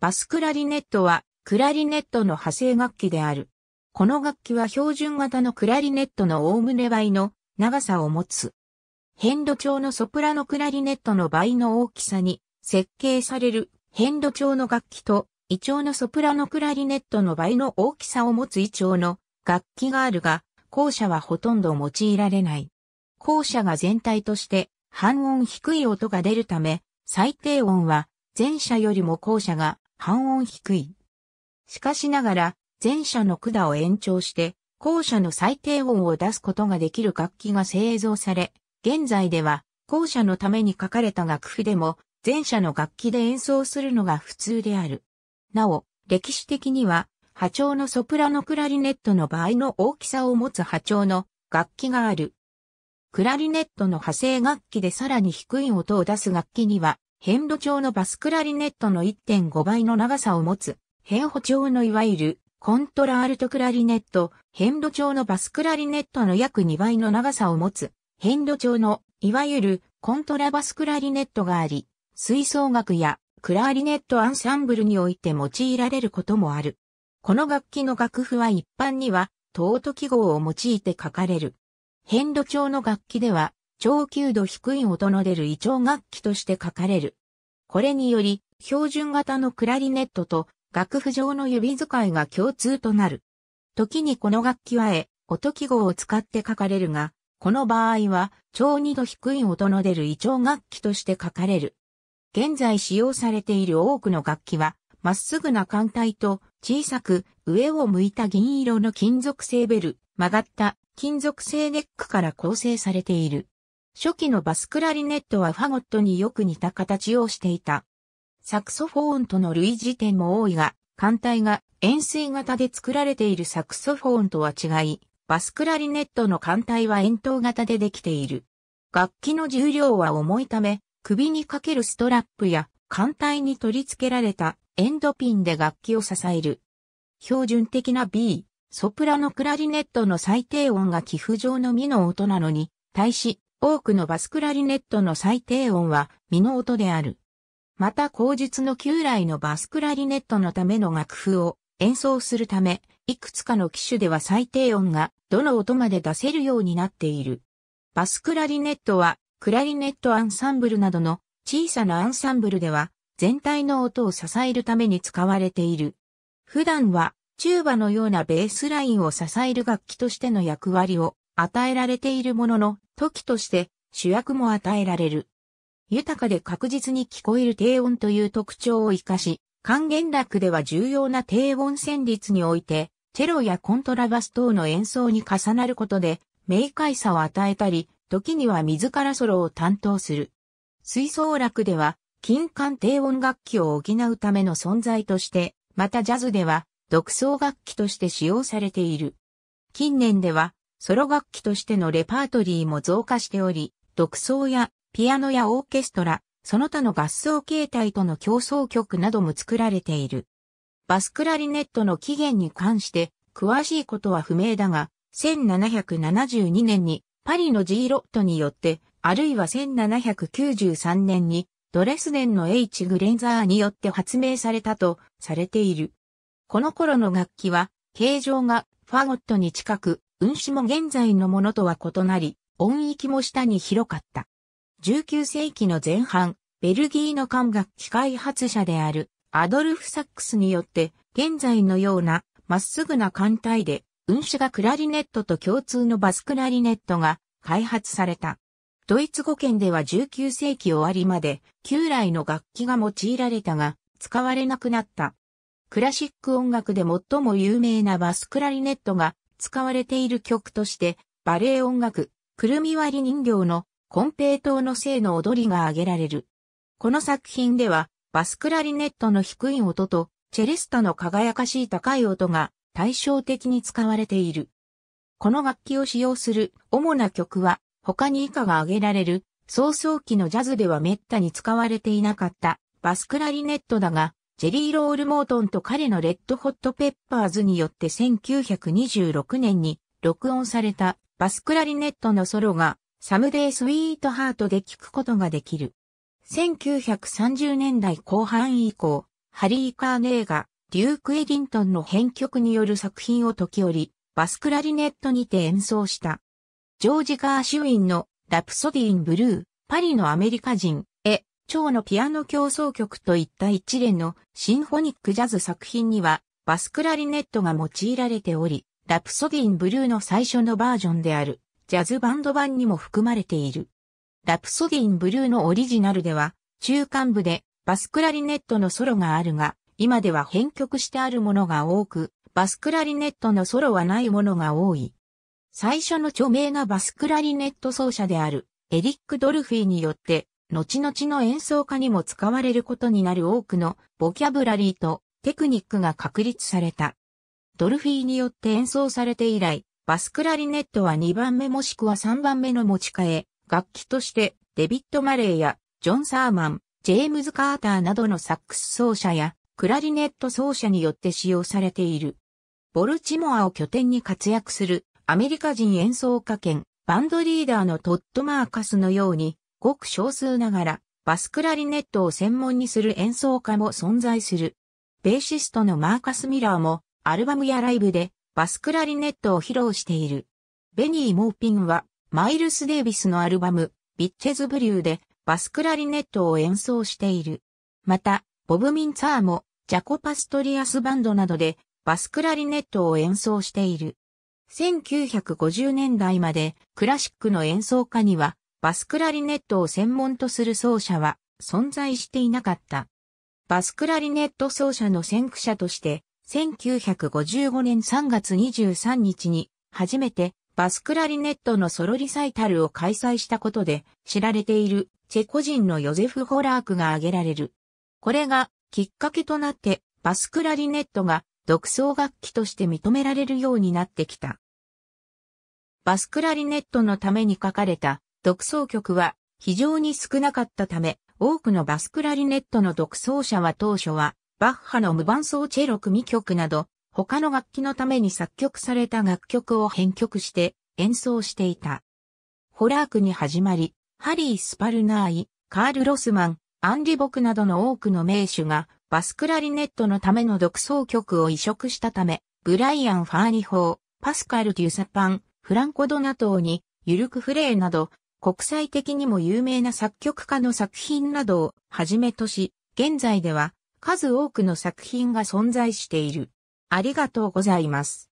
バスクラリネットは、クラリネットの派生楽器である。この楽器は標準型のクラリネットのおおね倍の長さを持つ。変度調のソプラノクラリネットの倍の大きさに設計される変度調の楽器と、胃腸のソプラノクラリネットの倍の大きさを持つ胃腸の楽器があるが、後者はほとんど用いられない。後者が全体として半音低い音が出るため、最低音は前者よりも後者が半音低い。しかしながら、前者の管を延長して、後者の最低音を出すことができる楽器が製造され、現在では、後者のために書かれた楽譜でも、前者の楽器で演奏するのが普通である。なお、歴史的には、波長のソプラノクラリネットの場合の大きさを持つ波長の楽器がある。クラリネットの派生楽器でさらに低い音を出す楽器には、遍路調のバスクラリネットの1.5倍の長さを持つ、変歩調のいわゆるコントラアルトクラリネット、遍路調のバスクラリネットの約2倍の長さを持つ、遍路調のいわゆるコントラバスクラリネットがあり、吹奏楽やクラリネットアンサンブルにおいて用いられることもある。この楽器の楽譜は一般には、トート記号を用いて書かれる。遍路調の楽器では、超級度低い音の出る胃腸楽器として書かれる。これにより、標準型のクラリネットと楽譜上の指使いが共通となる。時にこの楽器はえ、音記号を使って書かれるが、この場合は、超2度低い音の出る胃腸楽器として書かれる。現在使用されている多くの楽器は、まっすぐな艦隊と小さく上を向いた銀色の金属製ベル、曲がった金属製ネックから構成されている。初期のバスクラリネットはファゴットによく似た形をしていた。サクソフォーンとの類似点も多いが、艦隊が円錐型で作られているサクソフォーンとは違い、バスクラリネットの艦隊は円筒型でできている。楽器の重量は重いため、首にかけるストラップや艦隊に取り付けられたエンドピンで楽器を支える。標準的な B、ソプラノクラリネットの最低音が寄付上のミの音なのに、対し、多くのバスクラリネットの最低音は身の音である。また口述の旧来のバスクラリネットのための楽譜を演奏するため、いくつかの機種では最低音がどの音まで出せるようになっている。バスクラリネットはクラリネットアンサンブルなどの小さなアンサンブルでは全体の音を支えるために使われている。普段はチューバのようなベースラインを支える楽器としての役割を与えられているものの時として主役も与えられる。豊かで確実に聞こえる低音という特徴を活かし、還元楽では重要な低音旋律において、チェロやコントラバス等の演奏に重なることで、明快さを与えたり、時には自らソロを担当する。吹奏楽では、金管低音楽器を補うための存在として、またジャズでは、独奏楽器として使用されている。近年では、ソロ楽器としてのレパートリーも増加しており、独奏やピアノやオーケストラ、その他の合奏形態との競争曲なども作られている。バスクラリネットの起源に関して詳しいことは不明だが、1772年にパリのジーロットによって、あるいは1793年にドレスデンの H グレンザーによって発明されたとされている。この頃の楽器は形状がファゴットに近く運指も現在のものとは異なり、音域も下に広かった。19世紀の前半、ベルギーの管楽器開発者であるアドルフ・サックスによって、現在のようなまっすぐな艦隊で、運指がクラリネットと共通のバスクラリネットが開発された。ドイツ語圏では19世紀終わりまで旧来の楽器が用いられたが使われなくなった。クラシック音楽で最も有名なバスクラリネットが使われている曲として、バレエ音楽、くるみ割り人形の、コンペイの性の踊りが挙げられる。この作品では、バスクラリネットの低い音と、チェレスタの輝かしい高い音が対照的に使われている。この楽器を使用する主な曲は、他に以下が挙げられる、早々期のジャズでは滅多に使われていなかったバスクラリネットだが、ジェリー・ロール・モートンと彼のレッド・ホット・ペッパーズによって1926年に録音されたバスクラリネットのソロがサムデイ・スウィート・ハートで聴くことができる。1930年代後半以降、ハリー・カーネーがデューク・エディントンの編曲による作品を時折、バスクラリネットにて演奏した。ジョージ・ガーシュウィンのラプソディ・イン・ブルー、パリのアメリカ人、蝶のピアノ競争曲といった一連のシンフォニックジャズ作品にはバスクラリネットが用いられており、ラプソディンブルーの最初のバージョンであるジャズバンド版にも含まれている。ラプソディンブルーのオリジナルでは中間部でバスクラリネットのソロがあるが、今では編曲してあるものが多く、バスクラリネットのソロはないものが多い。最初の著名なバスクラリネット奏者であるエリック・ドルフィーによって後々の演奏家にも使われることになる多くのボキャブラリーとテクニックが確立された。ドルフィーによって演奏されて以来、バスクラリネットは2番目もしくは3番目の持ち替え、楽器としてデビッド・マレーやジョン・サーマン、ジェームズ・カーターなどのサックス奏者やクラリネット奏者によって使用されている。ボルチモアを拠点に活躍するアメリカ人演奏家兼バンドリーダーのトッド・マーカスのようにごく少数ながら、バスクラリネットを専門にする演奏家も存在する。ベーシストのマーカス・ミラーも、アルバムやライブで、バスクラリネットを披露している。ベニー・モーピンは、マイルス・デイビスのアルバム、ビッチェズ・ブリューで、バスクラリネットを演奏している。また、ボブ・ミンツァーも、ジャコ・パストリアスバンドなどで、バスクラリネットを演奏している。1950年代までクラシックの演奏家にはバスクラリネットを専門とする奏者は存在していなかった。バスクラリネット奏者の先駆者として、1955年3月23日に、初めてバスクラリネットのソロリサイタルを開催したことで知られているチェコ人のヨゼフ・ホラークが挙げられる。これがきっかけとなってバスクラリネットが独奏楽器として認められるようになってきた。バスクラリネットのために書かれた独奏曲は非常に少なかったため、多くのバスクラリネットの独奏者は当初は、バッハの無伴奏チェロ組曲など、他の楽器のために作曲された楽曲を編曲して演奏していた。ホラークに始まり、ハリー・スパルナーイ、カール・ロスマン、アンリ・ボクなどの多くの名手が、バスクラリネットのための独奏曲を移植したため、ブライアン・ファーニホー、パスカル・デュサパン、フランコ・ドナトーに、ユルク・フレーなど、国際的にも有名な作曲家の作品などをはじめとし、現在では数多くの作品が存在している。ありがとうございます。